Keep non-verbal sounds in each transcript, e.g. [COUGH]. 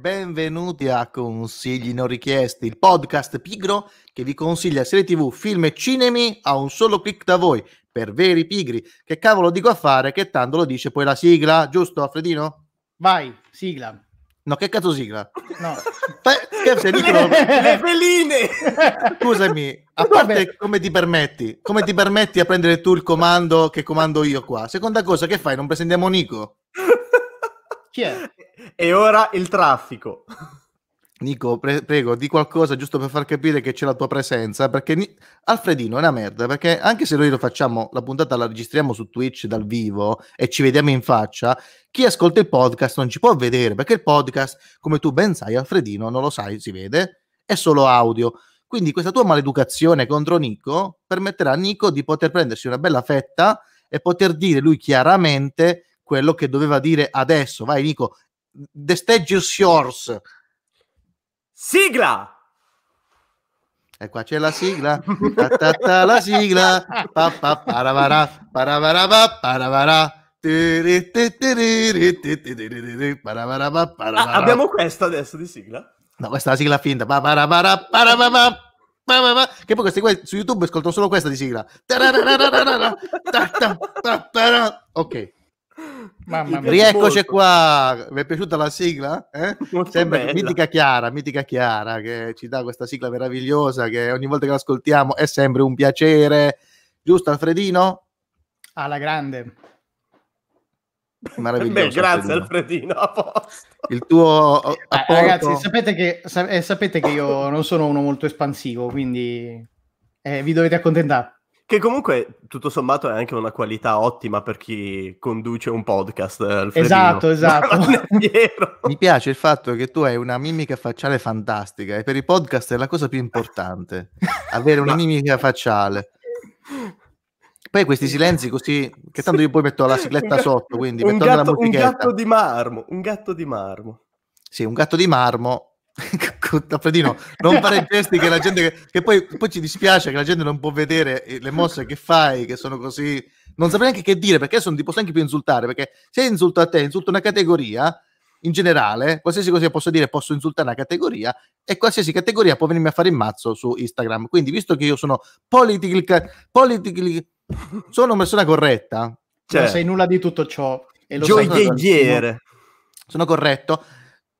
benvenuti a Consigli non richiesti, il podcast pigro che vi consiglia serie tv, film e cinemi a un solo clic da voi, per veri pigri. Che cavolo dico a fare che tanto lo dice poi la sigla, giusto Alfredino? Vai, sigla. No, che cazzo sigla? No. Beh, se dico... le, le Scusami, a parte come ti permetti, come ti permetti a prendere tu il comando che comando io qua? Seconda cosa, che fai? Non presentiamo Nico? Chi è? E ora il traffico. Nico, pre- prego, di qualcosa giusto per far capire che c'è la tua presenza, perché ni- Alfredino è una merda, perché anche se noi lo facciamo, la puntata la registriamo su Twitch dal vivo e ci vediamo in faccia, chi ascolta il podcast non ci può vedere, perché il podcast, come tu ben sai, Alfredino, non lo sai, si vede, è solo audio. Quindi questa tua maleducazione contro Nico permetterà a Nico di poter prendersi una bella fetta e poter dire lui chiaramente quello che doveva dire adesso. Vai Nico, the stage is yours. Sigla! E qua c'è la sigla, ta ta ta la sigla, pa pa paravara, paravara, paravara. Ah, abbiamo questa adesso di sigla? No, questa è la sigla finta. Che poi questi qua su YouTube ascoltano solo questa di sigla. Ok. Mamma mia. Rieccoci molto. qua, vi è piaciuta la sigla? Eh? Sembra bella. mitica Chiara, mitica Chiara che ci dà questa sigla meravigliosa che ogni volta che l'ascoltiamo è sempre un piacere. Giusto Alfredino? Alla grande. Meraviglioso. Beh, grazie Alfredino. Alfredino Il tuo eh, eh ragazzi, sapete che, eh, sapete che io non sono uno molto espansivo, quindi eh, vi dovete accontentare. Che comunque, tutto sommato, è anche una qualità ottima per chi conduce un podcast. Eh, Alfredino. Esatto, [LAUGHS] esatto. Mi piace il fatto che tu hai una mimica facciale fantastica e per i podcast è la cosa più importante, [LAUGHS] avere una Ma... mimica facciale. Poi questi silenzi così, che tanto io poi metto la sigletta sotto, quindi metto la musichetta. Un gatto di marmo, un gatto di marmo. Sì, un gatto di marmo Tappetino, non fare gesti che la gente. Che, che poi, poi, ci dispiace che la gente non può vedere eh, le mosse che fai, che sono così. Non saprei neanche che dire perché adesso non ti posso anche più insultare. Perché se insulto a te, insulto una categoria in generale, qualsiasi cosa posso dire, posso insultare una categoria e qualsiasi categoria può venirmi a fare in mazzo su Instagram. Quindi, visto che io sono politically. politically sono una persona corretta. Cioè, non sai nulla di tutto ciò. E lo gioielliere. Sono corretto.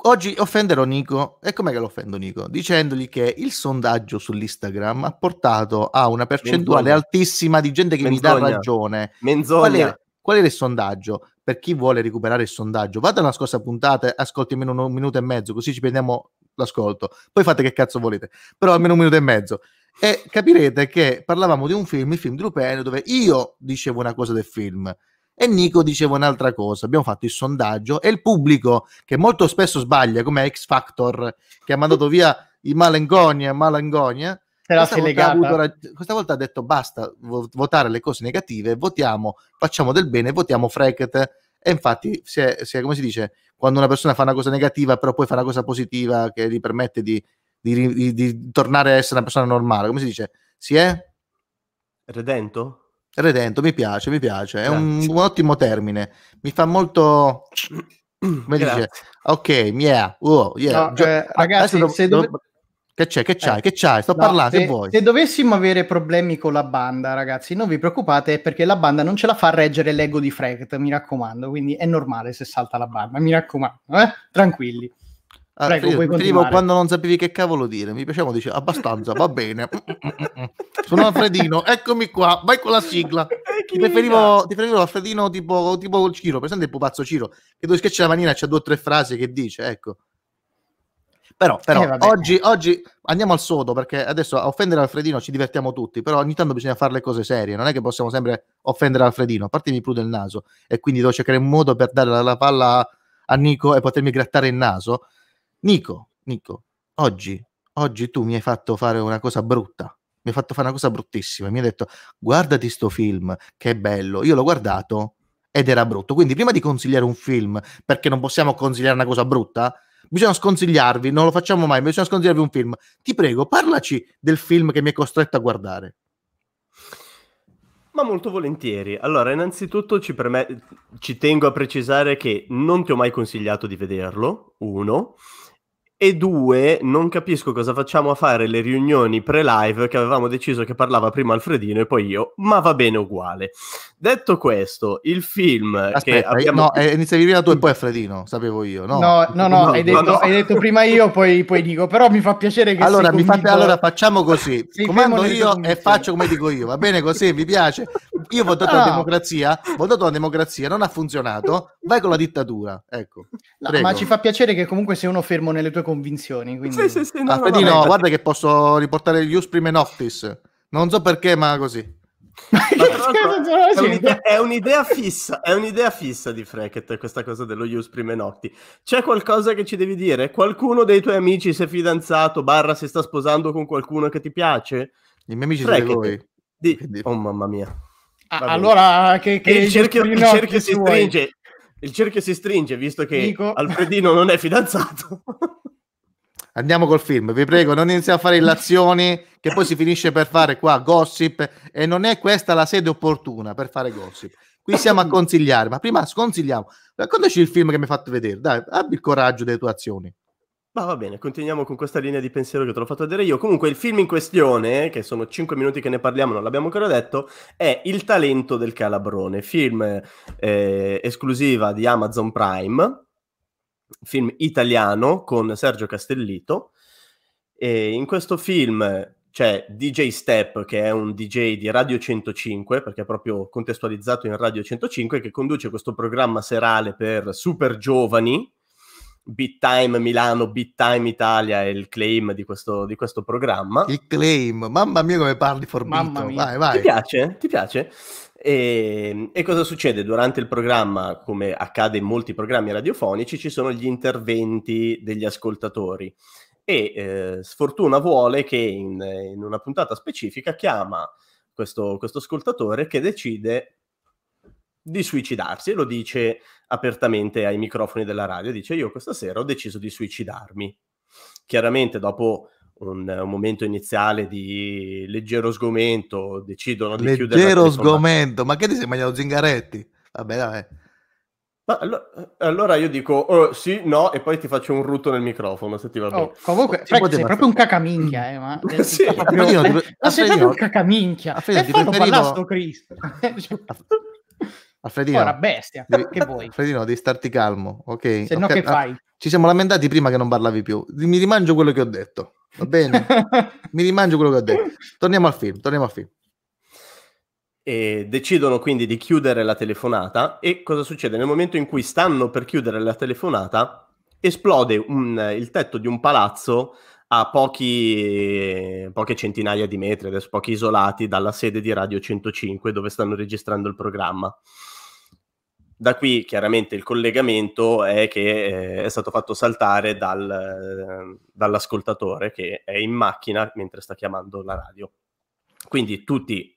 Oggi offenderò Nico. E com'è che lo offendo Nico? Dicendogli che il sondaggio sull'Instagram ha portato a una percentuale Menzogna. altissima di gente che Menzogna. mi dà ragione. Menzogna. Qual era, qual era il sondaggio? Per chi vuole recuperare il sondaggio, vada alla scorsa puntata, ascolti almeno un minuto e mezzo, così ci prendiamo l'ascolto. Poi fate che cazzo volete, però almeno un minuto e mezzo. E capirete che parlavamo di un film, il film di Lupin, dove io dicevo una cosa del film e Nico diceva un'altra cosa. Abbiamo fatto il sondaggio e il pubblico, che molto spesso sbaglia, come X Factor, che ha mandato via i Malengonia, Malengonia, questa volta, avuto, questa volta, ha detto basta votare le cose negative, votiamo, facciamo del bene, votiamo Frecket. E infatti, se, se, come si dice, quando una persona fa una cosa negativa, però poi fa una cosa positiva che gli permette di, di, di, di tornare a essere una persona normale, come si dice? Si è? Redento? Redento, mi piace, mi piace, è un, un, ottimo termine, mi fa molto... Come Grazie. dice? Ok, yeah, oh, yeah. No, Gio- eh, ah, ragazzi, do- se dove... che c'è, che c'hai, eh. che c'hai, sto no, parlando, se, vuoi. Se dovessimo avere problemi con la banda, ragazzi, non vi preoccupate perché la banda non ce la fa reggere l'ego di Frecht, mi raccomando, quindi è normale se salta la banda, mi raccomando, eh? tranquilli. Prego, finivo, puoi quando non sapevi che cavolo dire, mi piaceva dice abbastanza, va bene. [LAUGHS] Sono Alfredino, eccomi qua, vai con la sigla. Ti preferivo, ti preferivo Alfredino tipo, tipo Ciro, presente il pupazzo Ciro, che dove schiaccia la manina c'è due o tre frasi che dice, ecco. Però, eh, però eh, oggi, oggi andiamo al sodo, perché adesso a offendere Alfredino ci divertiamo tutti, però ogni tanto bisogna fare le cose serie, non è che possiamo sempre offendere Alfredino, a parte mi prude il naso, e quindi devo cercare un modo per dare la, la palla a Nico e potermi grattare il naso Nico, Nico, oggi, oggi tu mi hai fatto fare una cosa brutta mi hai fatto fare una cosa bruttissima. Mi hai detto: Guardati sto film, che è bello. Io l'ho guardato ed era brutto. Quindi, prima di consigliare un film, perché non possiamo consigliare una cosa brutta, bisogna sconsigliarvi. Non lo facciamo mai, bisogna sconsigliarvi un film. Ti prego, parlaci del film che mi hai costretto a guardare. Ma molto volentieri. Allora, innanzitutto ci, preme- ci tengo a precisare che non ti ho mai consigliato di vederlo. Uno. E due, non capisco cosa facciamo a fare le riunioni pre-live che avevamo deciso che parlava prima Alfredino e poi io, ma va bene uguale. Detto questo, il film Aspetta, che abbiamo... No, eh, iniziavi prima tu e poi a Fredino, sapevo io, no? No, no, no, no, hai, detto, no. hai, detto, prima io, poi, poi, dico, però mi fa piacere che Allora, mi convinto... fa, allora facciamo così, sei [LAUGHS] comando io e faccio come dico io, va bene così, vi piace? Io ho votato la ah. democrazia, ho votato la democrazia, non ha funzionato, vai con la dittatura, ecco. ma ci fa piacere che comunque sei uno fermo nelle tue convinzioni, quindi... Sì, sì, sì, Alfredino, ah, guarda che posso riportare gli Usprime Noctis, non so perché, ma così è, un'idea, è, un'idea, fissa, è un'idea fissa di Frackett questa cosa dello use prime notti. C'è qualcosa che ci devi dire? Qualcuno dei tuoi amici si è fidanzato, barra si sta sposando con qualcuno che ti piace? I miei amici Frackett, sono voi. Di... Oh mamma mia. Ah, allora che, che il cerchio, il cerchio si vuoi. stringe. Il cerchio si stringe visto che Dico... Alfredino non è fidanzato. [LAUGHS] Andiamo col film, vi prego, non iniziate a fare illazioni che poi si finisce per fare qua gossip e non è questa la sede opportuna per fare gossip. Qui siamo a consigliare, ma prima sconsigliamo. Raccontaci il film che mi hai fatto vedere, dai, abbi il coraggio delle tue azioni. Ma va bene, continuiamo con questa linea di pensiero che te l'ho fatto vedere io. Comunque il film in questione, che sono 5 minuti che ne parliamo, non l'abbiamo ancora detto, è Il talento del calabrone, film eh, esclusiva di Amazon Prime film italiano con Sergio Castellito. E in questo film c'è DJ Step, che è un DJ di Radio 105, perché è proprio contestualizzato in Radio 105, che conduce questo programma serale per super giovani, Big Time Milano, Big Time Italia è il claim di questo, di questo programma. Il claim, mamma mia come parli forbito, vai vai. Ti piace? Ti piace? E, ehm, e, cosa succede? Durante il programma, come accade in molti programmi radiofonici, ci sono gli interventi degli ascoltatori. E eh, sfortuna vuole che in, in, una puntata specifica chiama questo, questo ascoltatore che decide di suicidarsi e lo dice apertamente ai microfoni della radio. Dice: Io questa sera ho deciso di suicidarmi. Chiaramente, dopo un, un, momento iniziale di leggero sgomento, decidono di leggero chiudere. Leggero sgomento, ma che ti sei mangiato Zingaretti? Vabbè, vabbè. Allora, allora, io dico oh, sì, no, e poi ti faccio un rutto nel microfono se ti va bene. Oh, comunque, cioè, sei proprio un cacaminchia, eh, ma, [LAUGHS] sì. proprio... Io, ti... [LAUGHS] ma sei proprio un cacaminchia. Affredo, ti preferivo... sto Cristo. Alfredino, Ora, bestia, devi, che vuoi? Alfredino, devi starti calmo, ok? Se okay. che ah, fai? Ci siamo lamentati prima che non parlavi più. Mi rimangio quello che ho detto. Va bene? [LAUGHS] Mi rimangio quello che ho detto. Torniamo al film, torniamo al film. E decidono quindi di chiudere la telefonata e cosa succede? Nel momento in cui stanno per chiudere la telefonata, esplode un, il tetto di un palazzo a pochi, poche centinaia di metri, adesso pochi isolati dalla sede di Radio 105 dove stanno registrando il programma. Da qui chiaramente il collegamento è che eh, è stato fatto saltare dal, eh, dall'ascoltatore che è in macchina mentre sta chiamando la radio. Quindi tutti...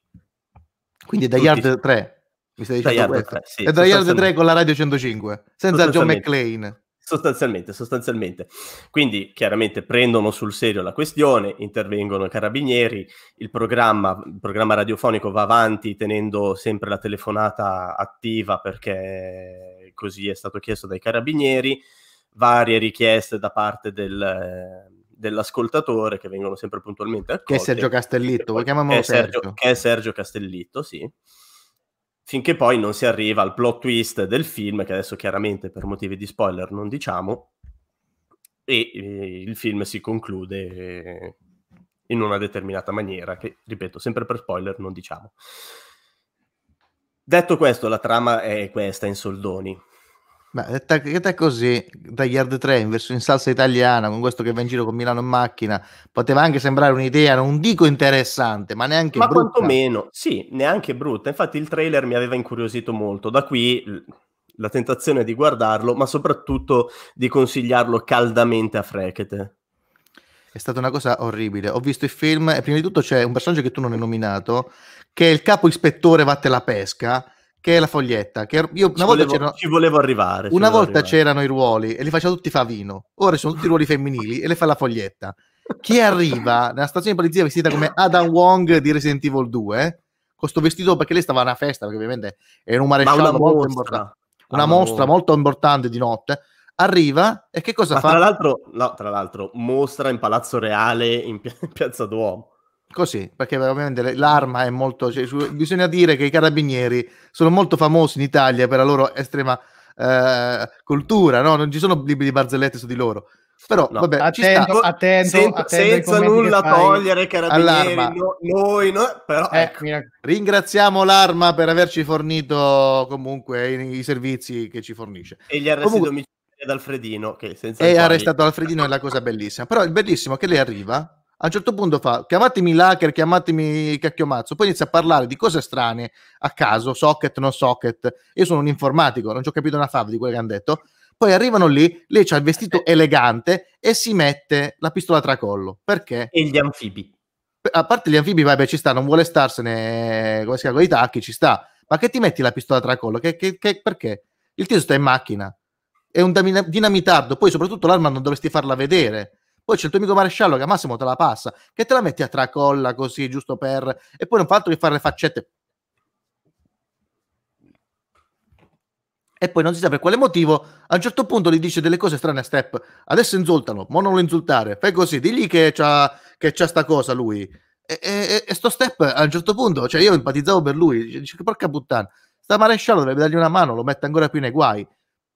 Quindi da tutti, Yard 3, mi stai dicendo questo? 3, sì, e da Yard 3 con la radio 105, senza John McClane. Sostanzialmente, sostanzialmente. Quindi chiaramente prendono sul serio la questione, intervengono i carabinieri, il programma, il programma radiofonico va avanti tenendo sempre la telefonata attiva perché così è stato chiesto dai carabinieri, varie richieste da parte del... dell'ascoltatore che vengono sempre puntualmente accolte. Che è Sergio Castellitto, lo chiamiamolo che Sergio, Sergio. Che è Sergio Castellitto, sì finché poi non si arriva al plot twist del film, che adesso chiaramente per motivi di spoiler non diciamo, e eh, il film si conclude in una determinata maniera, che ripeto, sempre per spoiler non diciamo. Detto questo, la trama è questa in soldoni. Beh, detta, detta così, da Yard 3 in versione in salsa italiana, con questo che va in giro con Milano in macchina, poteva anche sembrare un'idea, non dico interessante, ma neanche ma brutta. Ma quantomeno, sì, neanche brutta. Infatti il trailer mi aveva incuriosito molto. Da qui la tentazione di guardarlo, ma soprattutto di consigliarlo caldamente a Frechete. È stata una cosa orribile. Ho visto il film e prima di tutto c'è un personaggio che tu non hai nominato, che è il capo ispettore Vatte la Pesca, che è la foglietta. Che io una ci, volta volevo, ci volevo arrivare. una volevo volta arrivare. c'erano i ruoli e li faceva tutti Favino, ora sono tutti i ruoli femminili e le fa la foglietta. Chi arriva [LAUGHS] nella stazione di polizia vestita come Adam Wong di Resident Evil 2, con sto vestito perché lei stava a una festa, perché ovviamente era un maresciallo Ma una molto mostra. importante, ah, una mostra molto importante di notte, arriva e che cosa Ma fa? Tra l'altro, no, tra l'altro, mostra in Palazzo Reale in, pia- in Piazza Duomo. Così, perché ovviamente l'arma è molto... Cioè, bisogna dire che i carabinieri sono molto famosi in Italia per la loro estrema eh, cultura, no? Non ci sono libri di barzellette su di loro. Però, no. vabbè, attendo, attendo, senza, attendo senza nulla togliere carabinieri, no, noi, no, però, eh, ecco. ringraziamo l'arma per averci fornito comunque i, i servizi che ci fornisce. E gli arresti comunque, domiciliari ad Alfredino, che senza... È arrestato Alfredino, è la cosa bellissima. Però il bellissimo è che lei arriva a un certo punto fa chiamatemi l'hacker, chiamatemi cacchiomazzo, poi inizia a parlare di cose strane a caso, socket, non socket. Io sono un informatico, non ci ho capito una fava di quello che hanno detto. Poi arrivano lì, lei c'ha il vestito ah, elegante e si mette la pistola a tracollo. Perché? E gli anfibi. A parte gli anfibi, vabbè, ci sta, non vuole starsene, come si chiama, con i tacchi, ci sta. Ma che ti metti la pistola a tracollo? Che, che, che, perché? Il tizio sta in macchina, è un dinamitardo, poi soprattutto l'arma non dovresti farla vedere poi c'è il tuo amico maresciallo che a massimo te la passa, che te la metti a tracolla così, giusto per... E poi non fa altro che fare le faccette. E poi non si sa per quale motivo, a un certo punto gli dice delle cose strane a Step. Adesso insultano, ma non lo insultare. Fai così, digli che c'ha, che c'ha sta cosa lui. E, e, e, sto Step a un certo punto, cioè io empatizzavo per lui, dice che porca puttana, sta maresciallo dovrebbe dargli una mano, lo mette ancora più nei guai.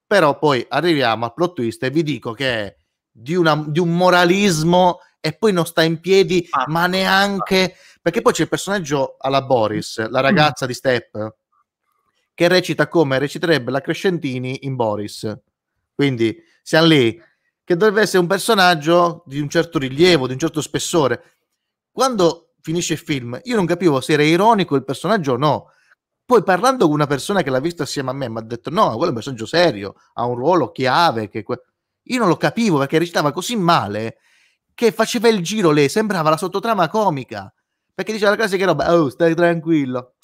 Però poi arriviamo al plot twist e vi dico che di, una, di un moralismo e poi non sta in piedi, ah, ma neanche perché poi c'è il personaggio alla Boris, la ragazza di Step, che recita come reciterebbe la Crescentini in Boris. Quindi siamo lì, che dovrebbe essere un personaggio di un certo rilievo, di un certo spessore. Quando finisce il film, io non capivo se era ironico il personaggio o no. Poi parlando con una persona che l'ha vista assieme a me, mi ha detto no, quello è un personaggio serio, ha un ruolo chiave. Che que-". Io non lo capivo perché recitava così male che faceva il giro lei, sembrava la sottotrama comica. Perché diceva la classica roba, oh, stai tranquillo.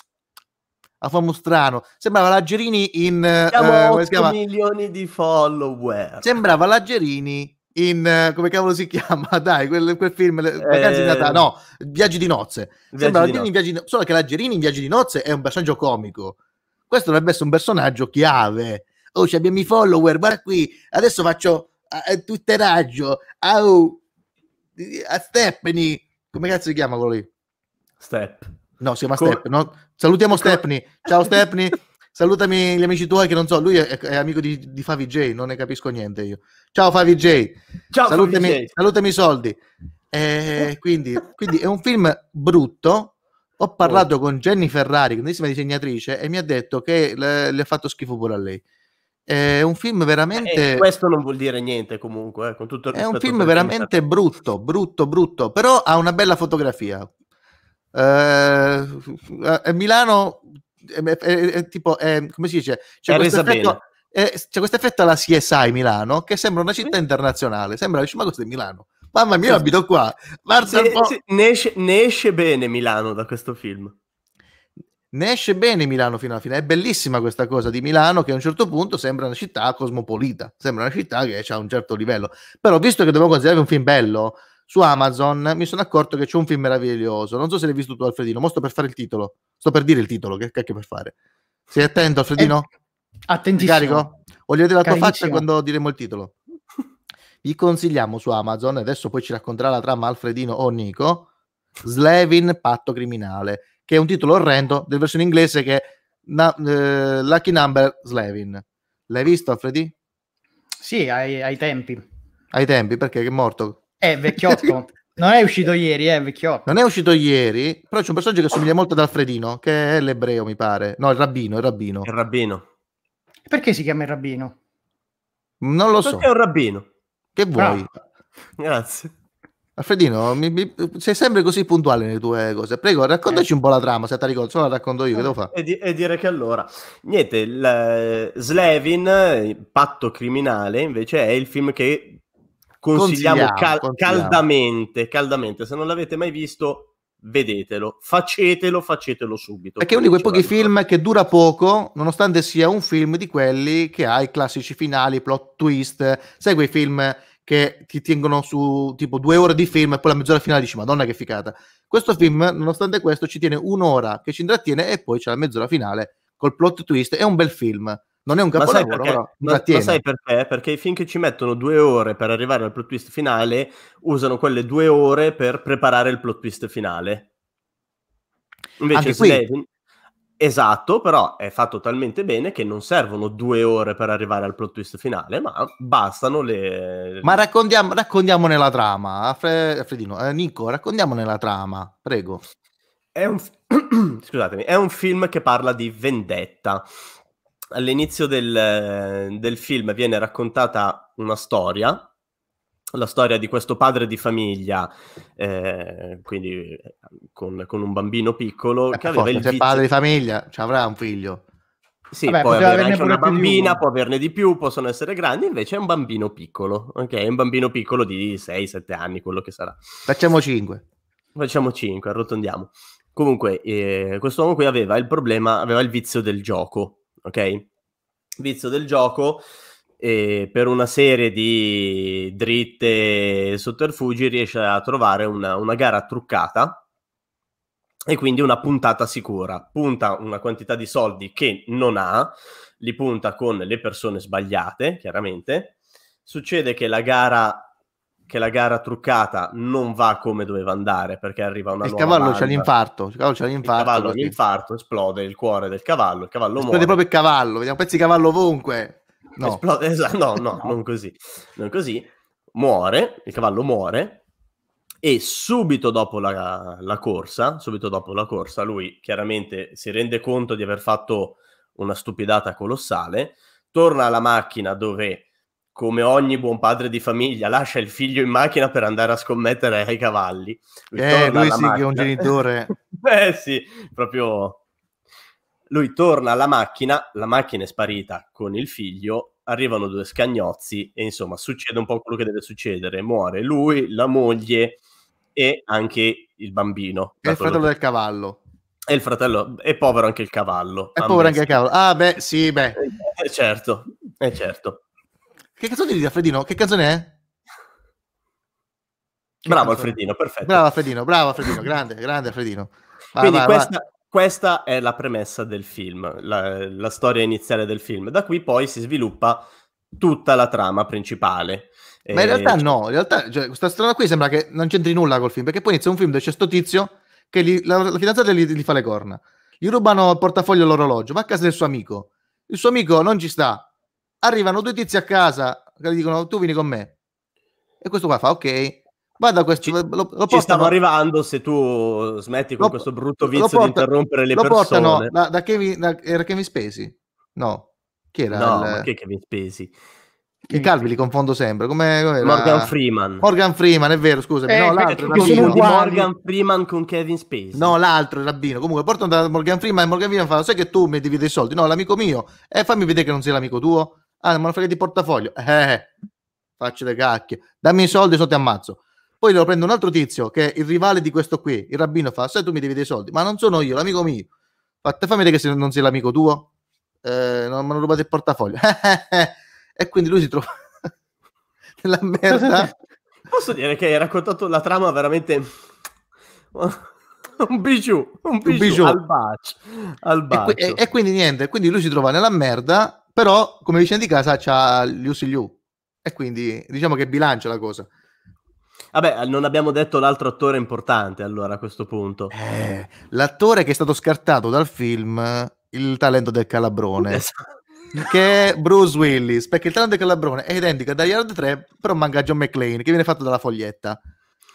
A famo strano. Sembrava Lagerini in... Eh, Siamo eh, 8 milioni di follower. Sembrava Lagerini Gerini in... Eh, come cavolo si chiama? [LAUGHS] Dai, quel, quel film... eh... di Natale. No, Viaggi di nozze. Viaggi sembrava di nozze. In viaggi di, solo che Lagerini in Viaggi di nozze è un personaggio comico. Questo dovrebbe essere un personaggio chiave. Oh, abbiamo i follower, guarda qui. Adesso faccio a, a tutteraggio, a, a Stephanie, come cazzo si chiama quello lì? Step. No, si chiama Co- Step. No? Salutiamo Co- Stephanie. Ciao Stephanie. Salutami gli amici tuoi che non so, lui è, è amico di, di Favi J, non ne capisco niente io. Ciao Favi J. Ciao salutami, Favi salutami i soldi. Eh, quindi, quindi, è un film brutto. Ho parlato oh. con Jenny Ferrari, grandissima disegnatrice, e mi ha detto che le ha fatto schifo pure a lei. È un film veramente. Eh, questo non vuol dire niente, comunque. Eh, con tutto il è un film veramente pensato. brutto, brutto, brutto. Però ha una bella fotografia. Eh, eh Milano è, è, è, tipo, è, come si dice? C'è questo, effetto, c'è questo effetto alla CSI Milano che sembra una città internazionale. Sembra, dici, ma questo è Milano. Mamma mia, sì. abito qua. Marzo sì, sì, ne, esce, ne esce bene Milano da questo film ne esce bene Milano fino alla fine. È bellissima questa cosa di Milano che a un certo punto sembra una città cosmopolita, sembra una città che ha un certo livello. Però visto che dovevo considerare un film bello su Amazon, mi sono accorto che c'è un film meraviglioso. Non so se l'hai visto tu Alfredino, mo sto per fare il titolo. Sto per dire il titolo, che cacchio per fare. Sei attento Alfredino? Eh, attentissimo. Carico? Voglio vedere la tua faccia quando diremo il titolo. [LAUGHS] Vi consigliamo su Amazon, adesso poi ci racconterà la trama Alfredino o Nico, Slevin, patto criminale che è un titolo orrendo della versione inglese che è na- eh, Lucky Number Slevin. L'hai visto, Freddy? Sì, ai, ai tempi. Ai tempi, perché è morto. È eh, vecchiotto. [LAUGHS] non è uscito ieri, è eh, vecchiotto. Non è uscito ieri, però c'è un personaggio che somiglia molto ad Alfredino, che è l'ebreo, mi pare. No, il rabbino, il rabbino. Il rabbino. Perché si chiama il rabbino? Non lo perché so. Perché è un rabbino. Che vuoi? Bravo. Grazie. Alfredino, mi, mi, sei sempre così puntuale nelle tue cose. Prego, raccontaci eh. un po' la trama, se ti ricordo, se la racconto io, che devo fare? E, di, e dire che allora, niente, il, Slevin, eh, Patto Criminale, invece è il film che consigliamo, consigliamo, cal- consigliamo. caldamente, caldamente. Se non l'avete mai visto, vedetelo, facetelo, facetelo subito. Perché è uno di quei pochi film che dura poco, nonostante sia un film di quelli che ha i classici finali, plot twist, sai quei film che ti tengono su tipo due ore di film e poi la mezz'ora finale dici madonna che ficata questo film nonostante questo ci tiene un'ora che ci intrattiene e poi c'è la mezz'ora finale col plot twist è un bel film non è un capolavoro, ma sai perché? Ma, ma sai perché? Perché i film che ci mettono due ore per arrivare al plot twist finale usano quelle due ore per preparare il plot twist finale. Invece Anche qui, Esatto, però è fatto talmente bene che non servono due ore per arrivare al plot twist finale, ma bastano le... Ma raccontiamo, raccontiamo nella trama, eh, Fre- Fredino, eh, Nico, raccontiamone la trama, prego. È un, [CLEARS THROAT] Scusatemi, è un film che parla di vendetta. All'inizio del, del film viene raccontata una storia la storia di questo padre di famiglia, eh, quindi con, con, un bambino piccolo, eh, che aveva forse, il vizio... padre di famiglia, ci avrà un figlio. Sì, Vabbè, può avere anche una bambina, può averne di più, possono essere grandi, invece è un bambino piccolo, ok? È un bambino piccolo di 6-7 anni, quello che sarà. Facciamo 5. Facciamo 5, arrotondiamo. Comunque, eh, questo uomo qui aveva il problema, aveva il vizio del gioco, ok? Vizio del gioco e per una serie di dritte sotterfugi riesce a trovare una, una gara truccata e quindi una puntata sicura. Punta una quantità di soldi che non ha, li punta con le persone sbagliate, chiaramente. Succede che la gara che la gara truccata non va come doveva andare perché arriva una il cavallo c'ha l'infarto il cavallo c'ha l'infarto, il cavallo, l'infarto esplode il cuore del cavallo il cavallo esplode muore. proprio il cavallo vediamo pezzi di cavallo ovunque no. esplode, [LAUGHS] esatto, no, no, no, non così, non così, muore, il cavallo muore e subito dopo la, la, corsa, subito dopo la corsa, lui chiaramente si rende conto di aver fatto una stupidata colossale, torna alla macchina dove come ogni buon padre di famiglia lascia il figlio in macchina per andare a scommettere ai cavalli. Lui eh, lui sì macchina. che è un genitore. [LAUGHS] eh sì, proprio lui torna alla macchina, la macchina è sparita con il figlio, arrivano due scagnozzi e insomma succede un po' quello che deve succedere, muore lui, la moglie e anche il bambino. E il fratello che... del cavallo. E il fratello, è povero anche il cavallo. È povero anche il cavallo. Ah beh, sì, beh. Eh, eh, certo, eh, certo. Che canzone di Alfredino? Che canzone è? Che bravo canzone? Alfredino, perfetto. Bravo Alfredino, bravo Alfredino, grande, grande Alfredino. Va, Quindi va, questa... Va questa è la premessa del film, la, la, storia iniziale del film. Da qui poi si sviluppa tutta la trama principale. Ma in realtà eh, no, in realtà cioè, questa strana qui sembra che non c'entri nulla col film, perché poi inizia un film dove c'è sto tizio che gli, la, la, fidanzata gli, gli, fa le corna, gli rubano il portafoglio e l'orologio, va a casa del suo amico, il suo amico non ci sta, arrivano due tizi a casa che gli dicono tu vieni con me, e questo qua fa ok, Guarda questo, ci, lo, lo portano, ci stiamo arrivando se tu smetti con lo, questo brutto vizio portano, di interrompere le lo persone. Lo da, da, Kevin, da, era Kevin Spacey? No. Chi era? No, il... che Kevin Spacey? Che calvi li confondo sempre. Come, come Morgan la... Freeman. Morgan Freeman, è vero, scusa. Eh, no, l'altro era sono di Morgan Freeman con Kevin Spacey. No, l'altro era Bino. Comunque, portano da Morgan Freeman e Morgan Freeman fa, sai che tu mi devi dei soldi? No, l'amico mio. E eh, fammi vedere che non sei l'amico tuo. Ah, ma non frega di portafoglio. Eh, eh, eh faccio le cacchie. Dammi i soldi, so ti ammazzo. Poi lo prende un altro tizio che è il rivale di questo qui. Il rabbino fa: Sai, tu mi devi dei soldi, ma non sono io, l'amico mio. Fatte, fammi vedere che se non sei l'amico tuo, eh, non mi hanno rubato il portafoglio. [LAUGHS] e quindi lui si trova [LAUGHS] nella merda. [LAUGHS] Posso dire che hai raccontato la trama veramente. un bijou, un bijou, un bijou. al bacio. Al bacio. E, e, e, quindi niente, quindi lui si trova nella merda, però come vicino di casa c'ha gli usi gli u E quindi diciamo che bilancia la cosa. Vabbè, non abbiamo detto l'altro attore importante allora a questo punto. Eh, l'attore che è stato scartato dal film Il talento del calabrone. [LAUGHS] Esatto. Che è Bruce Willis, perché il talento del calabrone è identico a Die Hard 3, però manca John McClane, che viene fatto dalla foglietta.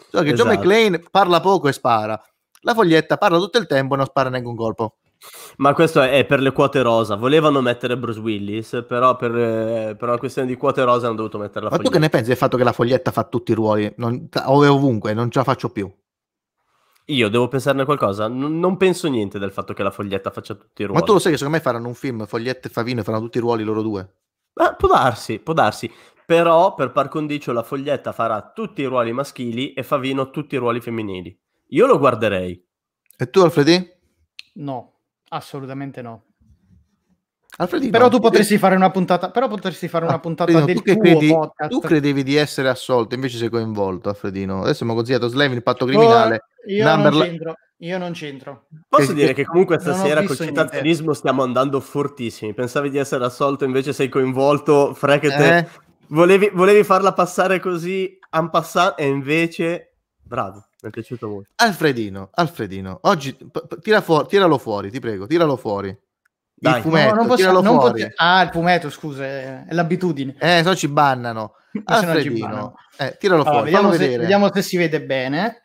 Solo che esatto. John McClane parla poco e spara. La foglietta parla tutto il tempo e non spara neanche un colpo. Ma questo è per le quote rosa. Volevano mettere Bruce Willis, però per, eh, per una questione di quote rosa hanno dovuto mettere la Ma foglietta. Ma tu che ne pensi del fatto che la foglietta fa tutti i ruoli? Non, cioè, ovunque, non ce la faccio più. Io devo pensarne qualcosa? N- non penso niente del fatto che la foglietta faccia tutti i ruoli. Ma tu lo sai che secondo me faranno un film, Foglietta e Favino, e faranno tutti i ruoli loro due? Ah, può darsi, può darsi. Però per par condicio la foglietta farà tutti i ruoli maschili e Favino tutti i ruoli femminili. Io lo guarderei. E tu Alfredi? No. Assolutamente no. Alfredino, però tu potresti fare una puntata, però potresti fare una ah, puntata del tu credi, Tu credevi di essere assolto, invece sei coinvolto, Alfredino. Adesso mi ha consigliato Slave il patto oh, criminale. Oh, io, non la... io, non c'entro, Posso dire che comunque stasera col citazionismo niente. stiamo andando fortissimi. Pensavi di essere assolto, invece sei coinvolto, frecchete. Eh? Volevi, volevi farla passare così, un passant, e invece Bravo, mi è piaciuto molto. Alfredino, Alfredino, oggi tira fu- tiralo fuori, ti prego, tiralo fuori. Dai, il fumetto, no, possiamo, pot- ah, il fumetto, scusa, è l'abitudine. Eh, [LAUGHS] se no ci bannano. Alfredino, eh, tiralo allora, fuori, vediamo se, vediamo se si vede bene.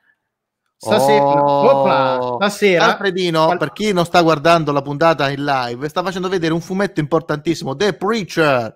Stasera, oh, opa, stasera Alfredino, qual- per chi non sta guardando la puntata in live, sta facendo vedere un fumetto importantissimo, The Preacher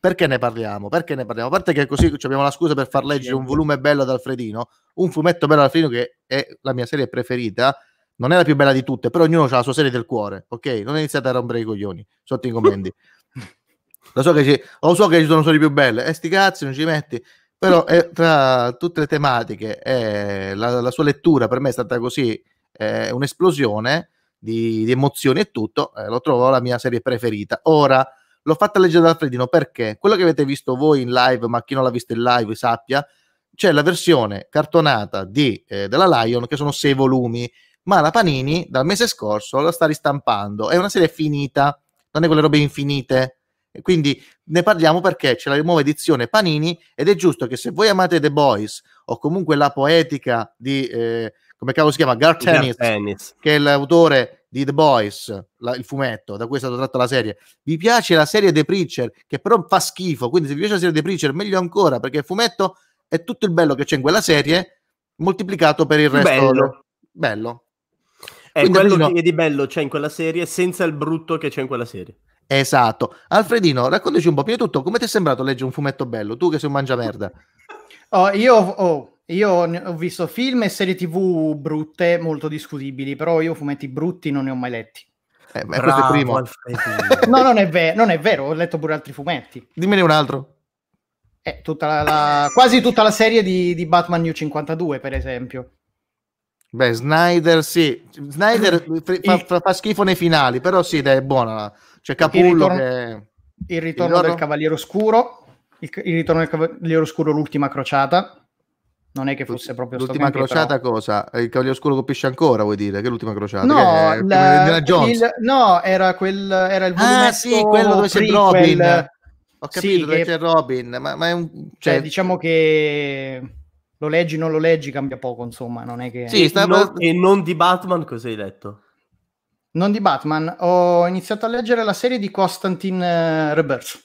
perché ne parliamo? Perché ne parliamo? A parte che così abbiamo la scusa per far leggere un volume bello ad Alfredino, un fumetto bello ad Alfredino che è la mia serie preferita, non è la più bella di tutte, però ognuno ha la sua serie del cuore, ok? Non iniziate a rompere i coglioni sotto i commenti. [LAUGHS] lo, so che ci, lo so che ci sono storie più belle, e eh, sti cazzi non ci metti, però è, tra tutte le tematiche eh, la, la, sua lettura per me è stata così un'esplosione di, di, emozioni e tutto, eh, lo trovo la mia serie preferita. Ora L'ho fatta leggere da Alfredino perché quello che avete visto voi in live, ma chi non l'ha visto in live sappia, c'è la versione cartonata di, eh, della Lion che sono sei volumi, ma la Panini dal mese scorso la sta ristampando. È una serie finita, non è quelle robe infinite. Quindi ne parliamo perché c'è la nuova edizione Panini ed è giusto che se voi amate The Boys o comunque la poetica di... Eh, come cavolo si chiama? Garth Tennis, che è l'autore di The Boys, la, il fumetto, da cui è stata tratta la serie. Vi piace la serie The Preacher, che però fa schifo, quindi se vi piace la serie The Preacher, meglio ancora, perché il fumetto è tutto il bello che c'è in quella serie, moltiplicato per il resto. Bello. bello. È quindi, quello che di bello c'è in quella serie, senza il brutto che c'è in quella serie. Esatto. Alfredino, raccontaci un po' prima di tutto, come ti è sembrato leggere un fumetto bello? Tu che sei un mangiamerda. Oh, io... Oh io ho visto film e serie tv brutte, molto discutibili, però io fumetti brutti non ne ho mai letti. Eh, ma questo è il primo. [LAUGHS] no, non è, ver- non è, vero, ho letto pure altri fumetti. Dimmene un altro. Eh, tutta la, la, quasi tutta la serie di, di Batman New 52, per esempio. Beh, Snyder sì, Snyder [LAUGHS] fa, fa, fa, schifo nei finali, però sì, dai, è buona. C'è Capullo il ritorno, che... Il ritorno il del Cavaliere Oscuro, il, il ritorno del Cavaliere Oscuro, l'ultima crociata. Non è che fosse proprio l'ultima crociata però. cosa? Il Cavaliere Oscuro colpisce ancora, vuoi dire? Che è l'ultima crociata? No, è, la, il, no era, quel, era il Ah sì, quello dove c'è Robin. Ho capito sì, dove che... c'è Robin, ma, ma è un... Cioè... cioè, diciamo che lo leggi, non lo leggi, cambia poco, insomma, non è che... Sì, sta... non, e non di Batman cosa hai letto? Non di Batman, ho iniziato a leggere la serie di Constantine eh, Rebirth. Eh,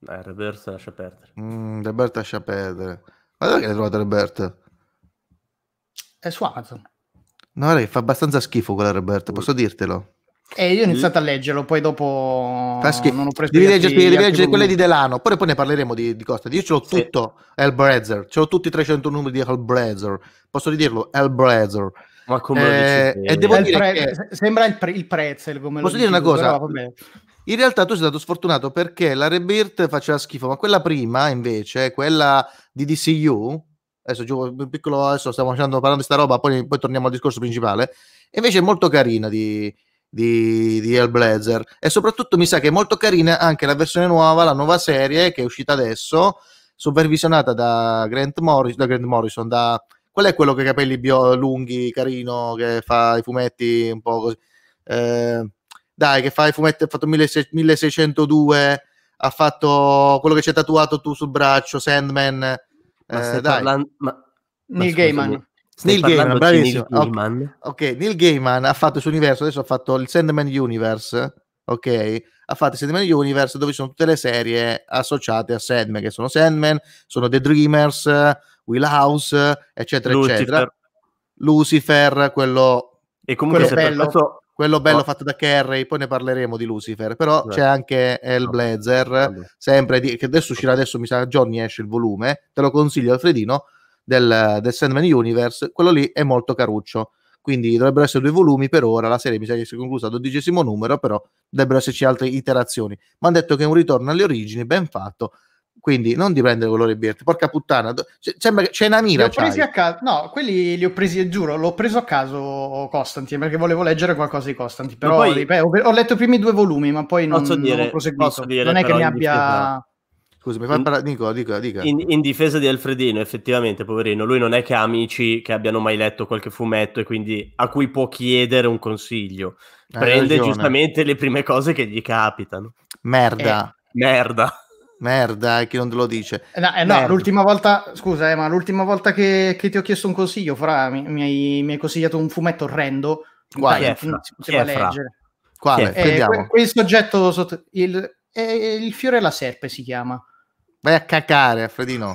Dai, Rebirth lascia perdere. Mm, Rebirth lascia perdere. Ma dove l'hai trovato Roberto? È su Amazon. No, guarda che fa abbastanza schifo quella Roberto, posso dirtelo? Eh, io ho iniziato a leggerlo, poi dopo non ho preso Devi leggerti, devi leggere quelle di Delano, poi, poi ne parleremo di, di Costa. Io ce l'ho sì. tutto, Hellblazer, ce l'ho tutti i 300 numeri di Hellblazer. Posso ridirlo? Hellblazer. Ma come eh, lo dici? Eh, devo dire pre- che... Sembra il, pre- il pretzel, come Posso dire una cosa? Però, in realtà tu sei stato sfortunato perché la Rebirth faceva schifo, ma quella prima invece, quella di DCU, adesso, giù, piccolo, adesso stiamo facendo, parlando di sta roba, poi, poi, torniamo al discorso principale, invece è molto carina di, di, di Hellblazer e soprattutto mi sa che è molto carina anche la versione nuova, la nuova serie che è uscita adesso, supervisionata da Grant, Morris, da Grant Morrison, da... Qual è quello che ha i capelli bio, lunghi, carino, che fa i fumetti un po' così? Eh, dai, che fa i fumetti, ha fatto 1602, ha fatto quello che c'è tatuato tu sul braccio, Sandman. Ma eh, stai eh, parlando... Ma... Neil ma Gaiman. Neil Gaiman, Neil Gaiman. Okay. ok, Neil Gaiman ha fatto il suo universo, adesso ha fatto il Sandman Universe, ok? Ha fatto il Sandman Universe dove sono tutte le serie associate a Sandman, che sono Sandman, sono The Dreamers, Will House, eccetera, Lucifer. eccetera. Lucifer, quello... E comunque quello se bello. per quello bello oh. fatto da Carrey, poi ne parleremo di Lucifer, però c'è anche Hellblazer, no. sempre di, che adesso uscirà adesso, mi sa, Johnny esce il volume, te lo consiglio Alfredino, del, del Sandman Universe, quello lì è molto caruccio, quindi dovrebbero essere due volumi per ora, la serie mi sa che si è conclusa al dodicesimo numero, però dovrebbero esserci altre iterazioni, ma hanno detto che è un ritorno alle origini, ben fatto, quindi non di prendere quello dei porca puttana, c- c'è una mira. Li ho presi a caso, no, quelli li ho presi, giuro, l'ho preso a caso Costanti eh, perché volevo leggere qualcosa di Costanti. Però poi, ripeto, ho letto i primi due volumi, ma poi non, posso dire, non ho proseguito. Dire, non è che mi abbia. Difficoltà. Scusami, fa parlare, Nico, dica, dica. In, in, difesa di Alfredino, effettivamente, poverino, lui non è che ha amici che abbiano mai letto qualche fumetto e quindi a cui può chiedere un consiglio. Prende giustamente le prime cose che gli capitano. Merda. Eh, merda. Merda, eh, chi non te lo dice? Eh, no, eh, no l'ultima volta, scusa, eh, ma l'ultima volta che, che, ti ho chiesto un consiglio, Fra, mi, mi, hai, mi hai, consigliato un fumetto orrendo. guai Dai, si poteva leggere. Quale? Eh, quel, questo oggetto sotto... Il, eh, il fiore alla serpe si chiama. Vai a cacare, Alfredino. [LAUGHS]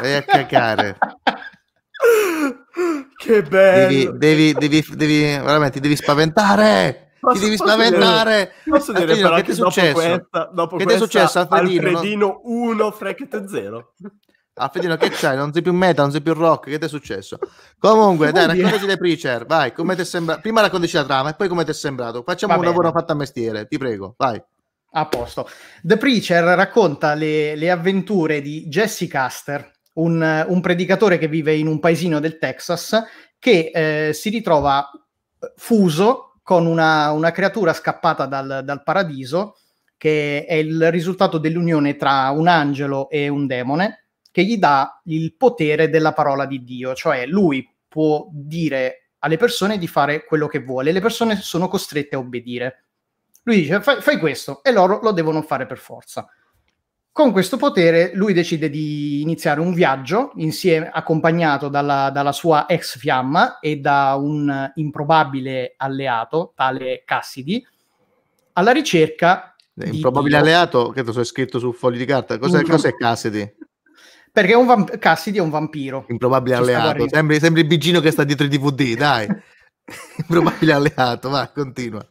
Vai a cacare. che bello. Devi, devi, devi, devi, veramente, devi spaventare. Posso, ti devi spaventare. Posso dire, Alfredino, però che, che dopo successo? questa, dopo che questa, è successo Alfredino? Alfredino 1, Frecket 0. Alfredino, che c'hai? Non sei più meta, non sei più rock, che ti è successo? Comunque, dai, raccontaci The Preacher, vai, come ti è sembrato? Prima raccontaci la trama e poi come ti è sembrato. Facciamo Va un bene. lavoro fatto a mestiere, ti prego, vai. A posto. The Preacher racconta le, le avventure di Jesse Caster, un, un, predicatore che vive in un paesino del Texas, che eh, si ritrova fuso con una, una creatura scappata dal, dal, paradiso, che è il risultato dell'unione tra un angelo e un demone, che gli dà il potere della parola di Dio, cioè lui può dire alle persone di fare quello che vuole, le persone sono costrette a obbedire. Lui dice fai, fai questo e loro lo devono fare per forza. Con questo potere lui decide di iniziare un viaggio insieme, accompagnato dalla, dalla sua ex fiamma e da un improbabile alleato, tale Cassidy, alla ricerca... Improbabile di... alleato, credo sia scritto su fogli di carta. Cos'è, Impro... cos'è Cassidy? Perché un vamp- Cassidy è un vampiro. Improbabile alleato, sembri, il bigino che sta dietro i DVD, dai. [LAUGHS] improbabile alleato, va, continua.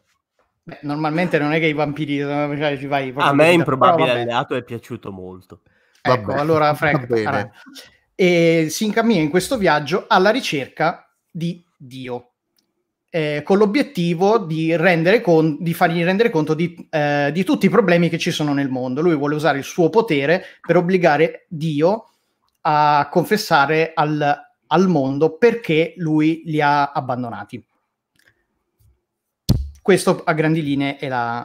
Beh, normalmente non è che i vampiri eh, cioè, ci vai a me improbabile però, alleato è piaciuto molto ecco vabbè. allora Frank allora, e si incammina in questo viaggio alla ricerca di Dio eh, con l'obiettivo di, rendere con- di fargli rendere conto di, eh, di tutti i problemi che ci sono nel mondo lui vuole usare il suo potere per obbligare Dio a confessare al, al mondo perché lui li ha abbandonati questo a grandi linee è la,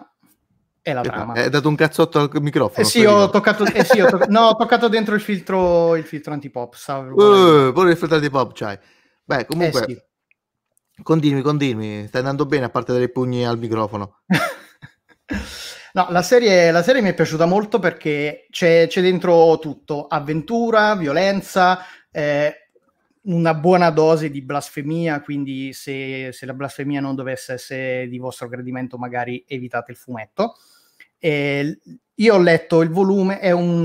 è la trama. Hai dato un cazzotto al microfono. Eh sì, ho toccato, eh sì, ho, to- no, ho toccato dentro il filtro, il filtro antipop. Uh, pure il filtro antipop c'hai. Beh, eh comunque, eh sì. continui, continui. Stai andando bene a parte delle pugni al microfono. [LAUGHS] no, la serie, la serie, mi è piaciuta molto perché c'è, c'è dentro tutto. Avventura, violenza, eh, una buona dose di blasfemia, quindi se, se, la blasfemia non dovesse essere di vostro gradimento magari evitate il fumetto. Eh, io ho letto il volume, è un,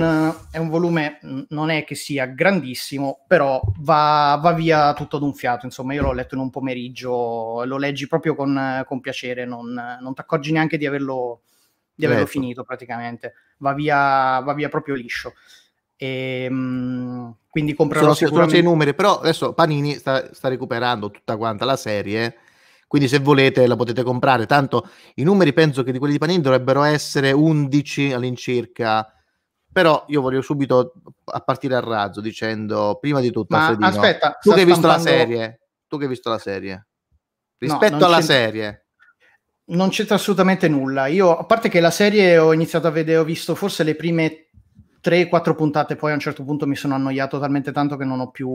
è un, volume, non è che sia grandissimo, però va, va, via tutto ad un fiato, insomma io l'ho letto in un pomeriggio, lo leggi proprio con, con piacere, non, non ti accorgi neanche di averlo, di averlo finito praticamente, va via, va via proprio liscio. E, ehm, mh, quindi comprerò sono, sicuramente... sono sei numeri, però adesso Panini sta, sta recuperando tutta quanta la serie quindi se volete la potete comprare. Tanto i numeri penso che di quelli di Panini dovrebbero essere 11 all'incirca, però io voglio subito a partire al razzo dicendo prima di tutto, Ma Fredino, aspetta, tu che hai visto la serie, tu che hai visto la serie, rispetto no, alla serie. Non c'entra assolutamente nulla. Io, a parte che la serie ho iniziato a vedere, ho visto forse le prime 3-4 puntate poi a un certo punto mi sono annoiato talmente tanto che non ho più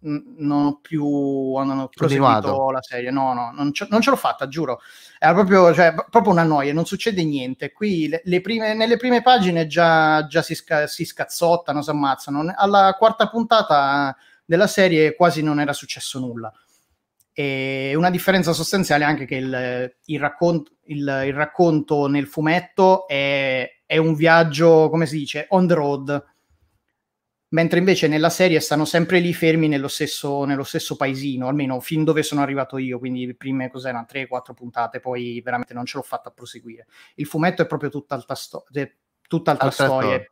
non ho più non ho proseguito la serie no no non, ce, non ce l'ho fatta giuro era proprio, cioè, proprio, una noia non succede niente qui le, le prime, nelle prime pagine già, già si, sca, si scazzottano si ammazzano alla quarta puntata della serie quasi non era successo nulla e una differenza sostanziale anche che il, il, raccont- il, il racconto nel fumetto è è un viaggio, come si dice, on the road. Mentre invece nella serie stanno sempre lì fermi nello stesso, nello stesso paesino, almeno fin dove sono arrivato io, quindi le prime cos'erano 3-4 puntate, poi veramente non ce l'ho fatta a proseguire. Il fumetto è proprio tutt'altra, sto- tutt'altra Altra storia, storia.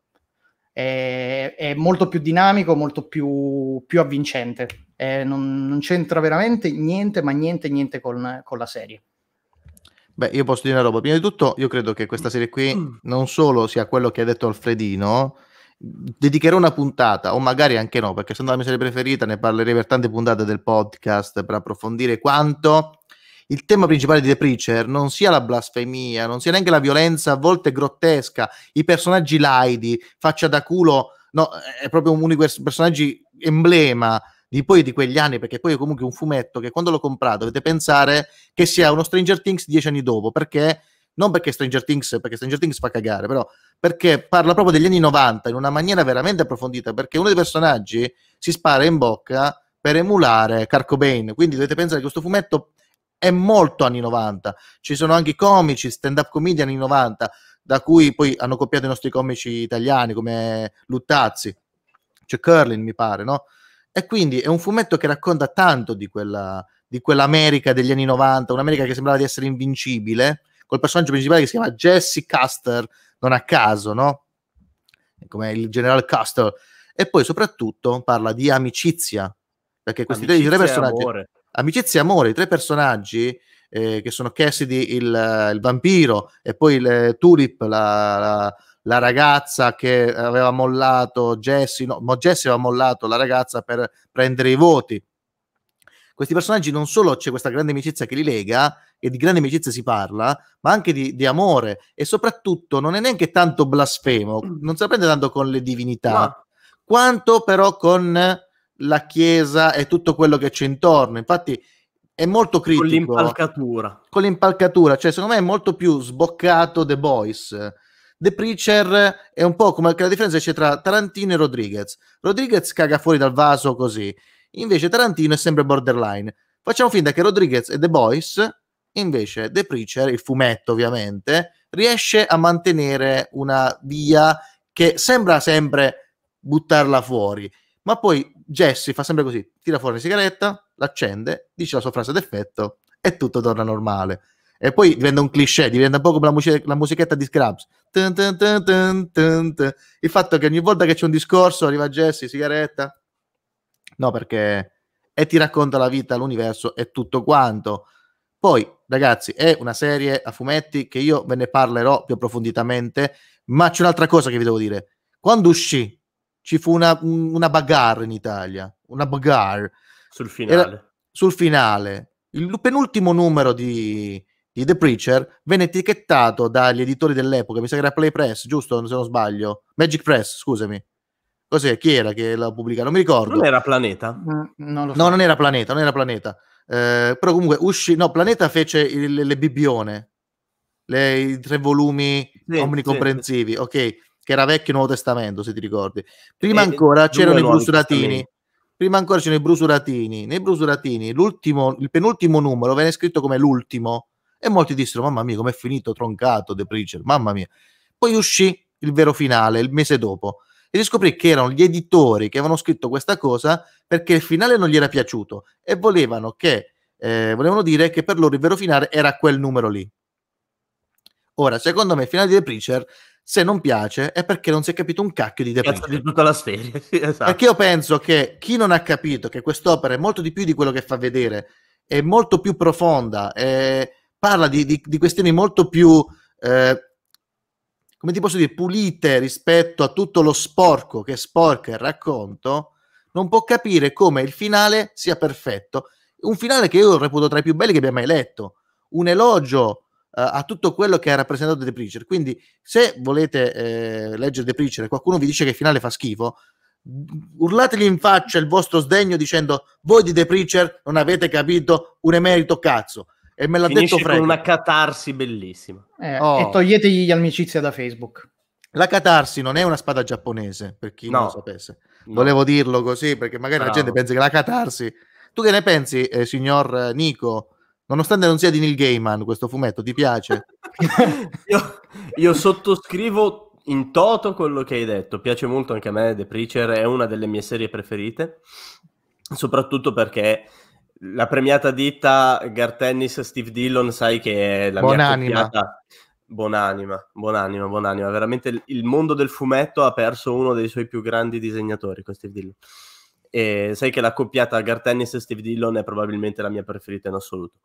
È, è, molto più dinamico, molto più, più avvincente, eh, non, non, c'entra veramente niente, ma niente, niente con, con la serie. Beh, io posso dire una roba. Prima di tutto, io credo che questa serie qui mm. non solo sia quello che ha detto Alfredino, dedicherò una puntata, o magari anche no, perché essendo la mia serie preferita ne parlerei per tante puntate del podcast per approfondire quanto il tema principale di The Preacher non sia la blasfemia, non sia neanche la violenza a volte grottesca, i personaggi laidi, faccia da culo, no, è proprio un universo, personaggi emblema di poi di quegli anni, perché poi è comunque un fumetto che quando l'ho comprato dovete pensare che sia uno Stranger Things dieci anni dopo, perché non perché Stranger Things, perché Stranger Things fa cagare, però perché parla proprio degli anni 90 in una maniera veramente approfondita, perché uno dei personaggi si spara in bocca per emulare Carcobain, quindi dovete pensare che questo fumetto è molto anni 90, ci sono anche i comici, stand-up comedy anni 90, da cui poi hanno copiato i nostri comici italiani come Luttazzi, c'è Curlin mi pare, no? E quindi è un fumetto che racconta tanto di, quella, di quell'America degli anni 90, un'America che sembrava di essere invincibile, col personaggio principale che si chiama Jesse Custer, non a caso, no? Come il generale Custer. E poi soprattutto parla di amicizia, perché questi amicizia tre personaggi... Amore. Amicizia e amore, i tre personaggi eh, che sono Cassidy il, il, vampiro e poi il, eh, Tulip la, la la ragazza che aveva mollato Jesse, no, Jesse aveva mollato la ragazza per prendere i voti. Questi personaggi non solo c'è questa grande amicizia che li lega, e di grande amicizia si parla, ma anche di, di, amore e soprattutto non è neanche tanto blasfemo, mm. non si prende tanto con le divinità, no. quanto però con la Chiesa e tutto quello che c'è intorno. Infatti è molto critico. Con l'impalcatura. Con l'impalcatura, cioè secondo me è molto più sboccato The Boys The Preacher è un po' come la differenza c'è tra Tarantino e Rodriguez. Rodriguez caga fuori dal vaso così, invece Tarantino è sempre borderline. Facciamo finta che Rodriguez e The Boys, invece The Preacher, il fumetto ovviamente, riesce a mantenere una via che sembra sempre buttarla fuori, ma poi Jesse fa sempre così, tira fuori la sigaretta, l'accende, dice la sua frase d'effetto e tutto torna normale. E poi diventa un cliché, diventa un po' come la, music- la musichetta di Scrubs. Tun, tun, tun, Il fatto che ogni volta che c'è un discorso arriva Jesse, sigaretta. No, perché... E ti racconta la vita, l'universo e tutto quanto. Poi, ragazzi, è una serie a fumetti che io ve ne parlerò più approfonditamente, ma c'è un'altra cosa che vi devo dire. Quando uscì, ci fu una, una bagarre in Italia, una bagarre. Sul finale. Era, sul finale. Il penultimo numero di, di The Preacher venne etichettato dagli editori dell'epoca, mi sa che era Play Press, giusto? Se non sbaglio, Magic Press, scusami. Cos'è? Chi era che l'ha pubblicato? Non mi ricordo. Non era Planeta? Mm, no, non, so. no, non era Planeta, non era Planeta. Eh, però comunque uscì, no, Planeta fece il, le Bibione, le, i tre volumi sì, omnicomprensivi, sì. ok, che era vecchio Nuovo Testamento, se ti ricordi. Prima e eh, ancora c'erano i Brusuratini. Prima ancora c'erano i Brusuratini. Nei Brusuratini, l'ultimo, il penultimo numero venne scritto come l'ultimo e molti dissero, mamma mia, com'è finito troncato The Preacher, mamma mia. Poi uscì il vero finale, il mese dopo, e riscoprì che erano gli editori che avevano scritto questa cosa perché il finale non gli era piaciuto e volevano che eh, volevano dire che per loro il vero finale era quel numero lì. Ora, secondo me, il finale di The Preacher, se non piace, è perché non si è capito un cacchio di The Cazzo Preacher. di tutta la serie. [LAUGHS] esatto. Perché io penso che chi non ha capito che quest'opera è molto di più di quello che fa vedere, è molto più profonda, è, parla di, di, di questioni molto più, eh, come ti posso dire, pulite rispetto a tutto lo sporco che sporca il racconto, non può capire come il finale sia perfetto. Un finale che io reputo tra i più belli che abbia mai letto. Un elogio eh, a tutto quello che ha rappresentato The Preacher. Quindi, se volete eh, leggere The Preacher e qualcuno vi dice che il finale fa schifo, urlategli in faccia il vostro sdegno dicendo voi di The Preacher non avete capito un emerito cazzo e me l'ha Finisce detto Fred. una catarsi bellissima. Eh, oh. E toglietegli amicizia da Facebook. La catarsi non è una spada giapponese, per chi no. non lo sapesse. No. Volevo dirlo così, perché magari Bravo. la gente pensa che la catarsi... Tu che ne pensi, eh, signor Nico? Nonostante non sia di Neil Gaiman questo fumetto, ti piace? [LAUGHS] io, io sottoscrivo in toto quello che hai detto. Piace molto anche a me The Preacher, è una delle mie serie preferite, soprattutto perché la premiata ditta Gartennis Steve Dillon, sai che è la buonanima. mia coppiata. Buonanima, buonanima, buonanima. Veramente il mondo del fumetto ha perso uno dei suoi più grandi disegnatori con Steve Dillon. E sai che la coppiata Gartennis e Steve Dillon è probabilmente la mia preferita in assoluto.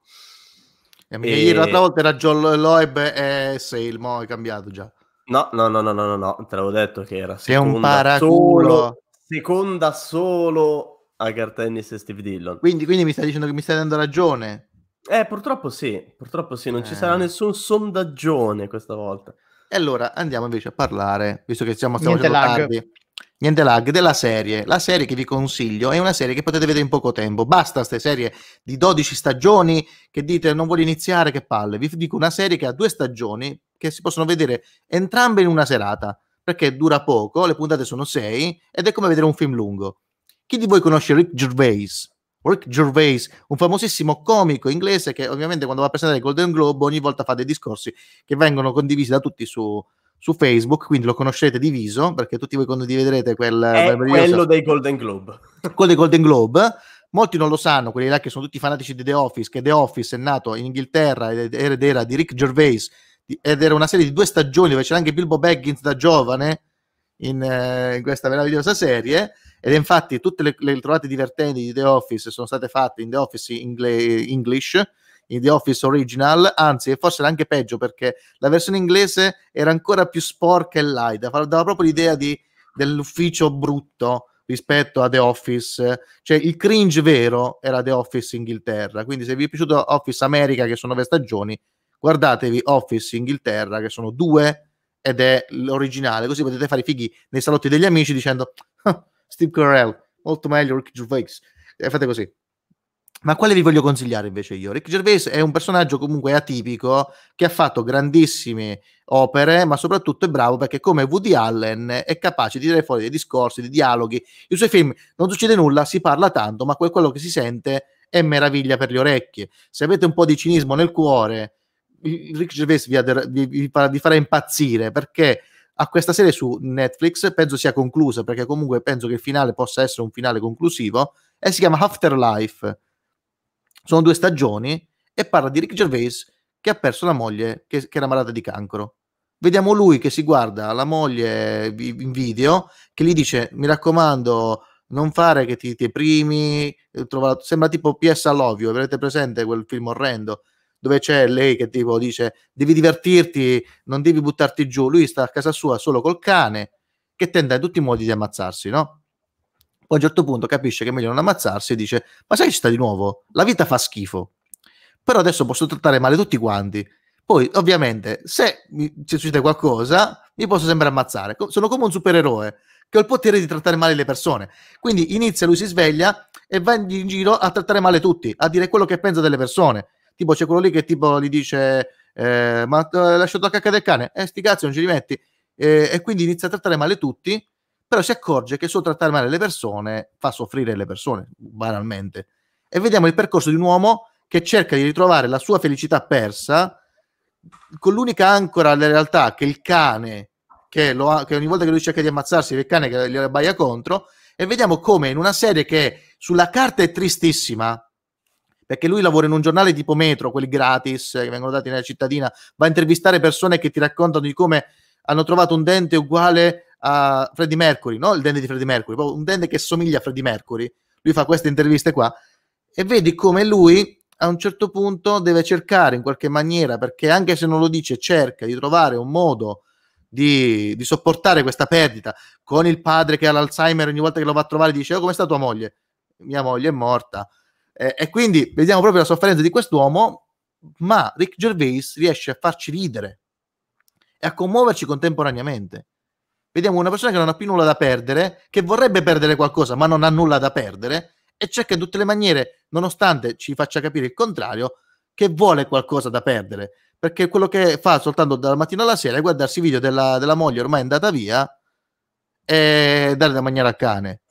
E eh, e... L'altra volta era John Loeb e Sale, mo è cambiato già. No, no, no, no, no, no, no. te l'avevo detto che era seconda, Sei un paraculo. Solo, seconda solo Agar Tennis e Steve Dillon. Quindi, quindi mi stai dicendo che mi stai dando ragione? Eh, purtroppo sì, purtroppo sì, non eh. ci sarà eh. nessun sondaggione questa volta. E allora andiamo invece a parlare, visto che siamo stati Niente facendo tardi, niente lag, della serie. La serie che vi consiglio è una serie che potete vedere in poco tempo. Basta queste serie di 12 stagioni che dite non voglio iniziare, che palle. Vi dico una serie che ha due stagioni che si possono vedere entrambe in una serata, perché dura poco, le puntate sono 6 ed è come vedere un film lungo. Chi di voi conosce Rick Gervais? Rick Gervais, un famosissimo comico inglese che ovviamente quando va a presentare il Golden Globe ogni volta fa dei discorsi che vengono condivisi da tutti su, su Facebook, quindi lo conoscete diviso, perché tutti voi condividerete quel... È quello dei Golden Globe. Quello dei Golden Globe. Molti non lo sanno, quelli là che sono tutti fanatici di The Office, che The Office è nato in Inghilterra ed era di Rick Gervais, ed era una serie di due stagioni dove c'era anche Bilbo Baggins da giovane, in, eh, in questa meravigliosa serie ed infatti tutte le, le, trovate divertenti di The Office sono state fatte in The Office English in The Office Original, anzi forse era anche peggio perché la versione inglese era ancora più sporca e light, dava proprio l'idea di, dell'ufficio brutto rispetto a The Office, cioè il cringe vero era The Office Inghilterra, quindi se vi è piaciuto Office America che sono due stagioni, guardatevi Office Inghilterra che sono due stagioni ed è l'originale, così potete fare i fighi nei salotti degli amici dicendo ah, Steve Carell, molto meglio Ricky Gervais, e eh, fate così. Ma quale vi voglio consigliare invece io? Ricky Gervais è un personaggio comunque atipico che ha fatto grandissime opere, ma soprattutto è bravo perché come Woody Allen è capace di tirare fuori dei discorsi, dei dialoghi. I suoi film non succede nulla, si parla tanto, ma quel quello che si sente è meraviglia per le orecchie. Se avete un po' di cinismo nel cuore Rick Gervais vi, adera- vi, vi, farà, vi farà impazzire perché a questa serie su Netflix penso sia conclusa perché comunque penso che il finale possa essere un finale conclusivo e si chiama Afterlife sono due stagioni e parla di Rick Gervais che ha perso la moglie che, che era malata di cancro vediamo lui che si guarda la moglie in video che gli dice mi raccomando non fare che ti, ti eh, trova, sembra tipo PS all'ovio, avrete presente quel film orrendo dove c'è lei che tipo dice devi divertirti, non devi buttarti giù, lui sta a casa sua solo col cane che tende in tutti i modi di ammazzarsi, no? Poi a un certo punto capisce che è meglio non ammazzarsi e dice ma sai che ci sta di nuovo? La vita fa schifo, però adesso posso trattare male tutti quanti. Poi ovviamente se mi, succede qualcosa mi posso sempre ammazzare, sono come un supereroe che ho il potere di trattare male le persone. Quindi inizia, lui si sveglia e va in giro a trattare male tutti, a dire quello che pensa delle persone tipo c'è quello lì che tipo gli dice eh, ma eh, hai lasciato la cacca del cane, eh sti cazzi non ci rimetti eh, e quindi inizia a trattare male tutti però si accorge che solo trattare male le persone fa soffrire le persone banalmente e vediamo il percorso di un uomo che cerca di ritrovare la sua felicità persa con l'unica ancora alla realtà che il cane che, ha, che, ogni volta che lui cerca di ammazzarsi è il cane che gli abbaia contro e vediamo come in una serie che sulla carta è tristissima perché lui lavora in un giornale tipo Metro, quelli gratis eh, che vengono dati nella cittadina, va a intervistare persone che ti raccontano di come hanno trovato un dente uguale a Freddie Mercury, no? Il dente di Freddie Mercury, proprio un dente che somiglia a Freddie Mercury. Lui fa queste interviste qua e vedi come lui a un certo punto deve cercare in qualche maniera, perché anche se non lo dice, cerca di trovare un modo di, di sopportare questa perdita con il padre che ha l'Alzheimer ogni volta che lo va a trovare dice oh, come sta tua moglie? Mia moglie è morta eh, e quindi vediamo proprio la sofferenza di quest'uomo, ma Rick Gervais riesce a farci ridere e a commuoverci contemporaneamente. Vediamo una persona che non ha più nulla da perdere, che vorrebbe perdere qualcosa, ma non ha nulla da perdere, e cerca in tutte le maniere, nonostante ci faccia capire il contrario, che vuole qualcosa da perdere. Perché quello che fa soltanto dalla mattina alla sera è guardarsi i video della, della moglie ormai andata via e dare da mangiare al cane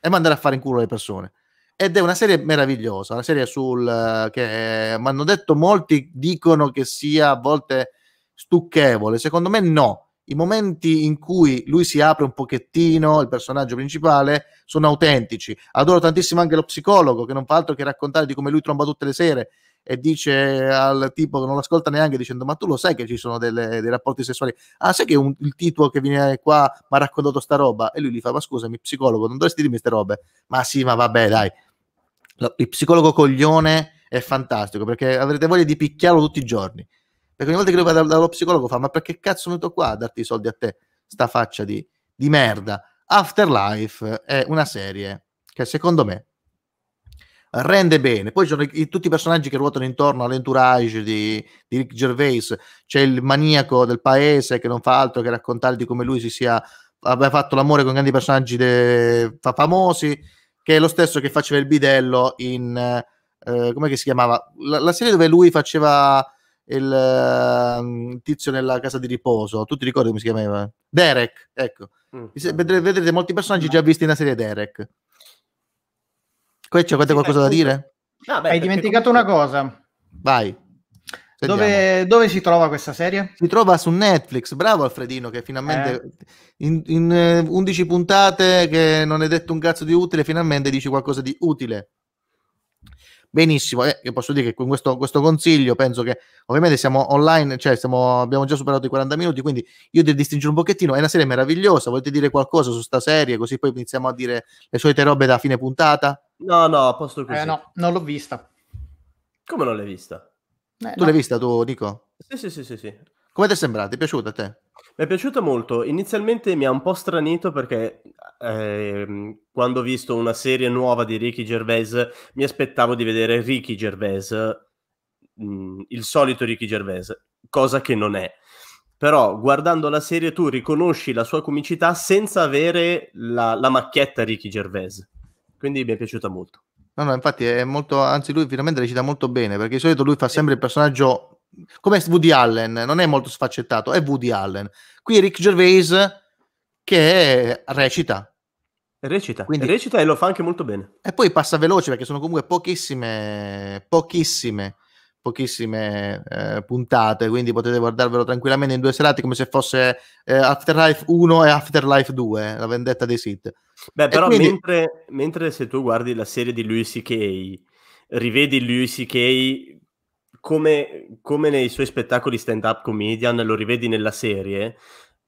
e mandare a fare in culo le persone ed è una serie meravigliosa, una serie sul che mi hanno detto molti dicono che sia a volte stucchevole, secondo me no. I momenti in cui lui si apre un pochettino, il personaggio principale, sono autentici. Adoro tantissimo anche lo psicologo che non fa altro che raccontare di come lui tromba tutte le sere e dice al tipo che non l'ascolta neanche dicendo ma tu lo sai che ci sono delle, dei rapporti sessuali ah sai che un, il tipo che viene qua mi ha raccontato sta roba e lui gli fa ma scusami psicologo non dovresti dirmi queste robe ma sì ma vabbè dai il psicologo coglione è fantastico perché avrete voglia di picchiarlo tutti i giorni. Perché ogni volta che lui va dallo psicologo fa: Ma perché cazzo sono venuto qua a darti i soldi a te? Sta faccia di, di merda. Afterlife è una serie che secondo me rende bene. Poi ci sono i, tutti i personaggi che ruotano intorno all'entourage di, di, Rick Gervais. C'è il maniaco del paese che non fa altro che raccontare di come lui si sia abbia fatto l'amore con grandi personaggi de, famosi che è lo stesso che faceva il bidello in, eh, eh come si chiamava, la, la, serie dove lui faceva il uh, tizio nella casa di riposo, tu ti ricordi come si chiamava? Derek, ecco, mm. vedrete, vedrete, molti personaggi già visti nella serie Derek. Qui c'è qualcosa da dire? No, beh, Hai dimenticato comunque... una cosa. Vai. Dove, dove, si trova questa serie? Si trova su Netflix, bravo Alfredino che finalmente eh. in, in, 11 eh, puntate che non è detto un cazzo di utile, finalmente dici qualcosa di utile. Benissimo, eh, io posso dire che con questo, questo, consiglio penso che ovviamente siamo online, cioè siamo, abbiamo già superato i 40 minuti, quindi io ti distingo un pochettino, è una serie meravigliosa, volete dire qualcosa su sta serie così poi iniziamo a dire le solite robe da fine puntata? No, no, a posto eh, così. Eh, no, non l'ho vista. Come non l'hai vista? Eh, tu no. l'hai vista tu, Nico? Sì, sì, sì, sì, sì. Come ti è sembrata? Ti è piaciuta a te? Mi è piaciuta molto. Inizialmente mi ha un po' stranito perché eh, quando ho visto una serie nuova di Ricky Gervais mi aspettavo di vedere Ricky Gervais, mh, mm, il solito Ricky Gervais, cosa che non è. Però guardando la serie tu riconosci la sua comicità senza avere la, la macchietta Ricky Gervais. Quindi mi è piaciuta molto. No, no, infatti è molto, anzi lui finalmente recita molto bene, perché di solito lui fa sempre il personaggio come Woody Allen, non è molto sfaccettato, è Woody Allen. Qui è Rick Gervais che recita. Recita, Quindi, recita e lo fa anche molto bene. E poi passa veloce perché sono comunque pochissime, pochissime pochissime eh, puntate, quindi potete guardarvelo tranquillamente in due serate come se fosse eh, Afterlife 1 e Afterlife 2, la vendetta dei Sith. Beh, però quindi... mentre, mentre, se tu guardi la serie di Louis C.K., rivedi Louis C.K. Come, come nei suoi spettacoli stand-up comedian, lo rivedi nella serie,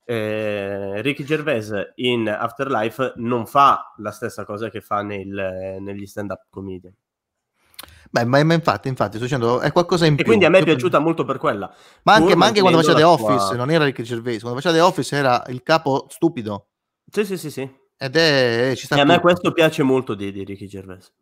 eh, Ricky Gervais in Afterlife non fa la stessa cosa che fa nel, negli stand-up comedian. Beh, ma, ma, infatti, infatti, sto dicendo, è qualcosa in e più. E quindi a me è piaciuta molto per quella. Ma anche, ma anche quando faceva The Office, tua... non era Ricky Gervais, quando faceva The Office era il capo stupido. Sì, sì, sì, sì. Ed è... Eh, ci sta e a me questo piace molto di, di Ricky Gervais.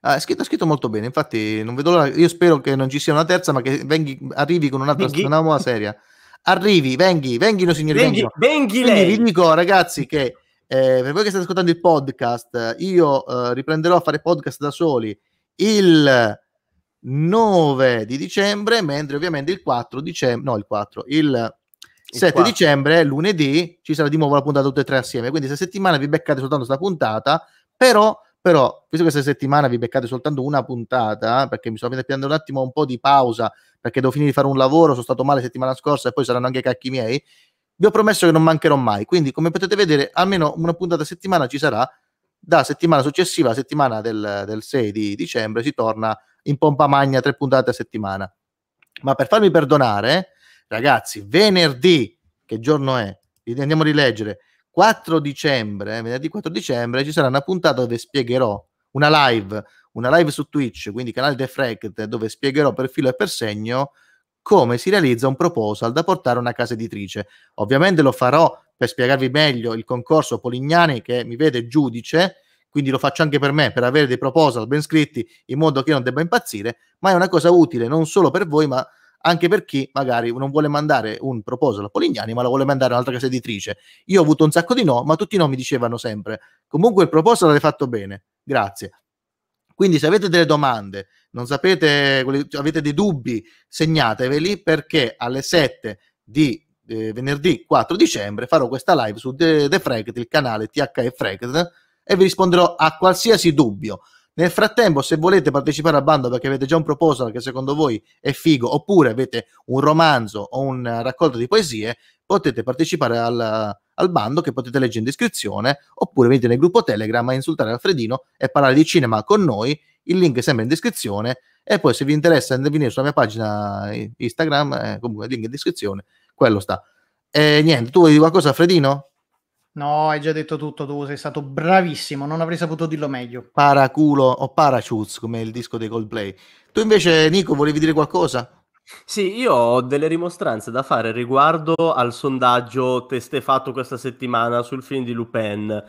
Ha ah, scritto, scritto, molto bene, infatti non vedo l'ora, io spero che non ci sia una terza, ma che venghi, arrivi con un'altra una nuova serie. Arrivi, venghi, venghino signori. Venghi, venghi lei. Quindi vi dico ragazzi che eh, per voi che state ascoltando il podcast, io eh, riprenderò a fare podcast da soli il 9 di dicembre, mentre ovviamente il 4 dicembre, no il 4, il 7 4. dicembre, lunedì, ci sarà di nuovo la puntata tutte e tre assieme. Quindi questa settimana vi beccate soltanto questa puntata, però, però, visto che questa settimana vi beccate soltanto una puntata, perché mi sto prendendo un attimo un po' di pausa, perché devo finire di fare un lavoro, sono stato male settimana scorsa e poi saranno anche i cacchi miei, vi ho promesso che non mancherò mai. Quindi, come potete vedere, almeno una puntata a settimana ci sarà da settimana successiva, settimana del, del 6 di dicembre, si torna in pompa magna tre puntate a settimana. Ma per farmi perdonare, ragazzi, venerdì, che giorno è? Andiamo a rileggere. 4 dicembre, eh, venerdì 4 dicembre, ci sarà una puntata dove spiegherò una live, una live su Twitch, quindi canale The Defract, dove spiegherò per filo e per segno come si realizza un proposal da portare a una casa editrice. Ovviamente lo farò per spiegarvi meglio il concorso Polignani che mi vede giudice, quindi lo faccio anche per me, per avere dei proposal ben scritti in modo che io non debba impazzire, ma è una cosa utile non solo per voi, ma anche per chi magari non vuole mandare un proposal a Polignani, ma lo vuole mandare a un'altra casa editrice. Io ho avuto un sacco di no, ma tutti i no mi dicevano sempre, comunque il proposal l'avete fatto bene, grazie. Quindi se avete delle domande, non sapete, avete dei dubbi, segnateveli perché alle 7 di eh, venerdì 4 dicembre farò questa live su The, The Fract, il canale THE Fract, e vi risponderò a qualsiasi dubbio. Nel frattempo, se volete partecipare al bando perché avete già un proposal che secondo voi è figo, oppure avete un romanzo o una raccolta di poesie, potete partecipare al, al bando che potete leggere in descrizione, oppure venite nel gruppo Telegram a insultare Alfredino e parlare di cinema con noi. Il link è sempre in descrizione. E poi se vi interessa venire sulla mia pagina Instagram, eh, comunque il link è in descrizione, quello sta. E niente, tu vuoi dire qualcosa, Fredino? No, hai già detto tutto, tu sei stato bravissimo, non avrei saputo dirlo meglio. Paraculo o Parachutes, come il disco dei Coldplay. Tu invece, Nico, volevi dire qualcosa? Sì, io ho delle rimostranze da fare riguardo al sondaggio teste fatto questa settimana sul film di Lupin,